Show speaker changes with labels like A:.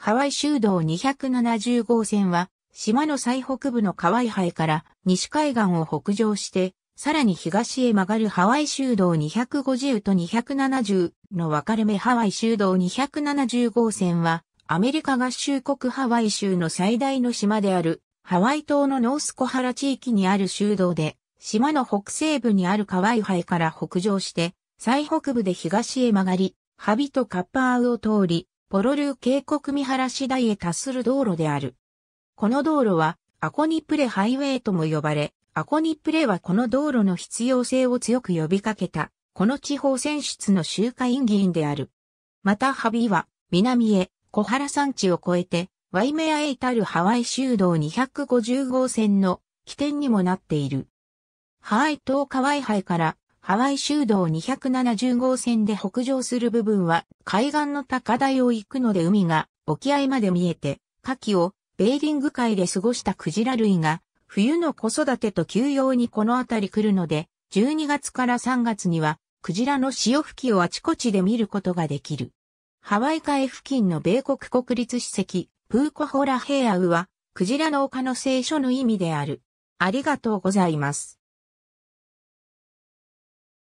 A: ハワイ州道270号線は、島の最北部のカワイハイから西海岸を北上して、さらに東へ曲がるハワイ州道250と270の分かれ目ハワイ州道270号線は、アメリカ合衆国ハワイ州の最大の島である、ハワイ島のノースコハラ地域にある州道で、島の北西部にあるカワイハイから北上して、最北部で東へ曲がり、ハビとカッパーを通り、ポロルー渓谷見晴市台へ達する道路である。この道路は、アコニプレハイウェイとも呼ばれ、アコニプレはこの道路の必要性を強く呼びかけた、この地方選出の集会員議員である。またハビは、南へ、小原山地を越えて、ワイメアへ至るハワイ州道250号線の起点にもなっている。ハワイ島カワイハイからハワイ州道270号線で北上する部分は海岸の高台を行くので海が沖合まで見えて、夏季をベーリング海で過ごしたクジラ類が冬の子育てと休養にこの辺り来るので、12月から3月にはクジラの潮吹きをあちこちで見ることができる。ハワイ海付近の米国国立史跡、プーコホラヘアウはクジラの丘の聖書の意味である。ありがとうございます。